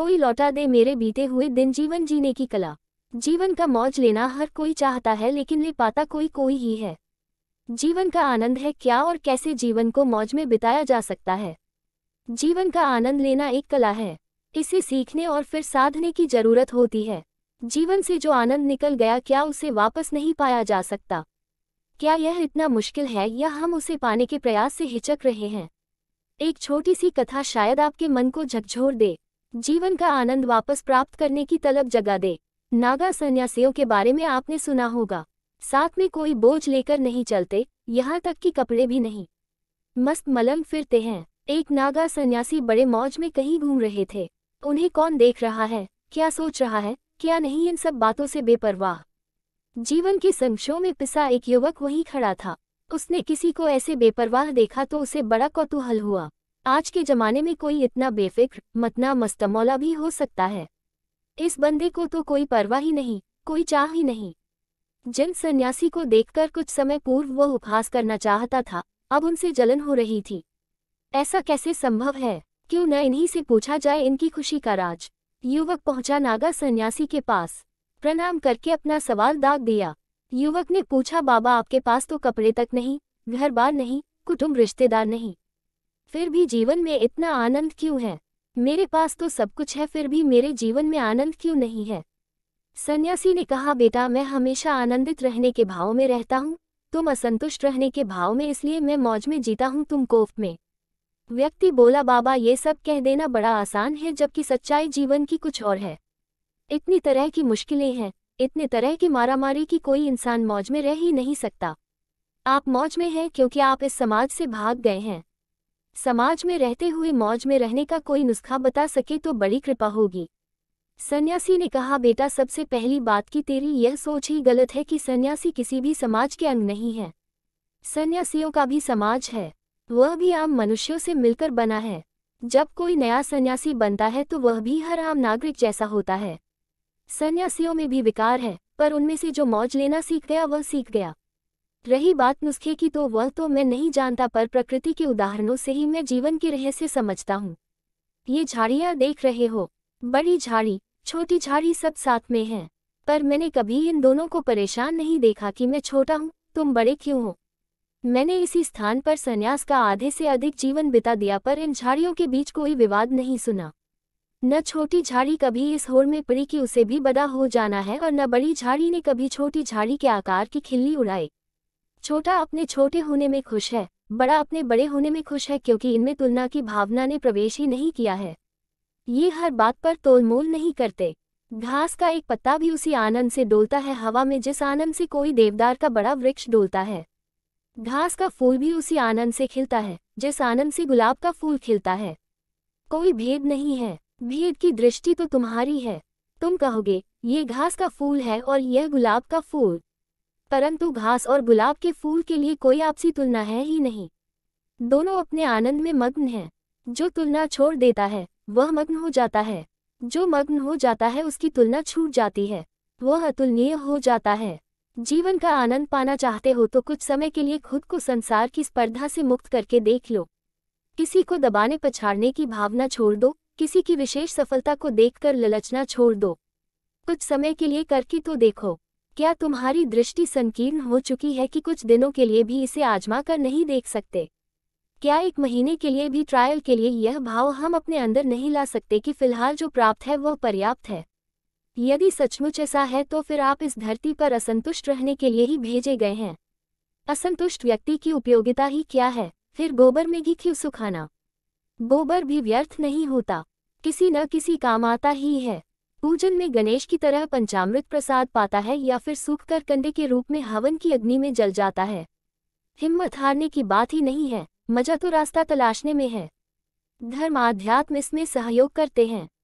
कोई लौटा दे मेरे बीते हुए दिन जीवन जीने की कला जीवन का मौज लेना हर कोई चाहता है लेकिन ले पाता कोई कोई ही है जीवन का आनंद है क्या और कैसे जीवन को मौज में बिताया जा सकता है जीवन का आनंद लेना एक कला है इसे सीखने और फिर साधने की जरूरत होती है जीवन से जो आनंद निकल गया क्या उसे वापस नहीं पाया जा सकता क्या यह इतना मुश्किल है या हम उसे पाने के प्रयास से हिचक रहे हैं एक छोटी सी कथा शायद आपके मन को झकझोर दे जीवन का आनंद वापस प्राप्त करने की तलब जगा दे नागा सन्यासियों के बारे में आपने सुना होगा साथ में कोई बोझ लेकर नहीं चलते यहाँ तक कि कपड़े भी नहीं मस्त मलंग फिरते हैं एक नागा सन्यासी बड़े मौज में कहीं घूम रहे थे उन्हें कौन देख रहा है क्या सोच रहा है क्या नहीं इन सब बातों से बेपरवाह जीवन के संशयों में पिसा एक युवक वहीं खड़ा था उसने किसी को ऐसे बेपरवाह देखा तो उसे बड़ा कौतूहल हुआ आज के ज़माने में कोई इतना बेफिक्र मतना मस्तमौला भी हो सकता है इस बंदे को तो कोई परवाह ही नहीं कोई चाह ही नहीं जिन सन्यासी को देखकर कुछ समय पूर्व वह उपहास करना चाहता था अब उनसे जलन हो रही थी ऐसा कैसे संभव है क्यों न इन्हीं से पूछा जाए इनकी खुशी का राज युवक पहुंचा नागा सन्यासी के पास प्रणाम करके अपना सवाल दाग दिया युवक ने पूछा बाबा आपके पास तो कपड़े तक नहीं घर बार नहीं कुटुम्ब रिश्तेदार नहीं फिर भी जीवन में इतना आनंद क्यों है मेरे पास तो सब कुछ है फिर भी मेरे जीवन में आनंद क्यों नहीं है सन्यासी ने कहा बेटा मैं हमेशा आनंदित रहने के भाव में रहता हूँ तुम असंतुष्ट रहने के भाव में इसलिए मैं मौज में जीता हूँ तुम कोफ में व्यक्ति बोला बाबा ये सब कह देना बड़ा आसान है जबकि सच्चाई जीवन की कुछ और है इतनी तरह की मुश्किलें हैं इतने तरह की मारामारी की कोई इंसान मौज में रह ही नहीं सकता आप मौज में हैं क्योंकि आप इस समाज से भाग गए हैं समाज में रहते हुए मौज में रहने का कोई नुस्खा बता सके तो बड़ी कृपा होगी सन्यासी ने कहा बेटा सबसे पहली बात की तेरी यह सोच ही गलत है कि सन्यासी किसी भी समाज के अंग नहीं है सन्यासियों का भी समाज है वह भी आम मनुष्यों से मिलकर बना है जब कोई नया सन्यासी बनता है तो वह भी हर आम नागरिक जैसा होता है सन्यासियों में भी विकार है पर उनमें से जो मौज लेना सीख गया वह सीख गया रही बात नुस्खे की तो वह तो मैं नहीं जानता पर प्रकृति के उदाहरणों से ही मैं जीवन के रहस्य समझता हूँ ये झाड़ियाँ देख रहे हो बड़ी झाड़ी छोटी झाड़ी सब साथ में हैं पर मैंने कभी इन दोनों को परेशान नहीं देखा कि मैं छोटा हूँ तुम बड़े क्यों हो मैंने इसी स्थान पर संन्यास का आधे से अधिक जीवन बिता दिया पर इन झाड़ियों के बीच कोई विवाद नहीं सुना न छोटी झाड़ी कभी इस होड़ में पड़ी कि उसे भी बड़ा हो जाना है और न बड़ी झाड़ी ने कभी छोटी झाड़ी के आकार की खिल्ली उड़ाई छोटा अपने छोटे होने में खुश है बड़ा अपने बड़े होने में खुश है क्योंकि इनमें तुलना की भावना ने प्रवेश ही नहीं किया है ये हर बात पर तोलमोल नहीं करते घास का एक पत्ता भी उसी आनंद से डोलता है हवा में जिस आनंद से कोई देवदार का बड़ा वृक्ष डोलता है घास का फूल भी उसी आनंद से खिलता है जिस आनंद से गुलाब का फूल खिलता है कोई भेद नहीं है भेद की दृष्टि तो तुम्हारी है तुम कहोगे ये घास का फूल है और यह गुलाब का फूल परंतु घास और गुलाब के फूल के लिए कोई आपसी तुलना है ही नहीं दोनों अपने आनंद में मग्न हैं जो तुलना छोड़ देता है वह मग्न हो जाता है जो मग्न हो जाता है उसकी तुलना छूट जाती है वह अतुलनीय हो जाता है जीवन का आनंद पाना चाहते हो तो कुछ समय के लिए खुद को संसार की स्पर्धा से मुक्त करके देख लो किसी को दबाने पछाड़ने की भावना छोड़ दो किसी की विशेष सफलता को देखकर ललचना छोड़ दो कुछ समय के लिए करके तो देखो क्या तुम्हारी दृष्टि संकीर्ण हो चुकी है कि कुछ दिनों के लिए भी इसे आजमा कर नहीं देख सकते क्या एक महीने के लिए भी ट्रायल के लिए यह भाव हम अपने अंदर नहीं ला सकते कि फिलहाल जो प्राप्त है वह पर्याप्त है यदि सचमुच ऐसा है तो फिर आप इस धरती पर असंतुष्ट रहने के लिए ही भेजे गए हैं असंतुष्ट व्यक्ति की उपयोगिता ही क्या है फिर गोबर में घी क्यों सुखाना गोबर भी व्यर्थ नहीं होता किसी न किसी काम आता ही है पूजन में गणेश की तरह पंचामृत प्रसाद पाता है या फिर सूख कर कंडे के रूप में हवन की अग्नि में जल जाता है हिम्मत हारने की बात ही नहीं है मजा तो रास्ता तलाशने में है धर्म आध्यात्म इसमें सहयोग करते हैं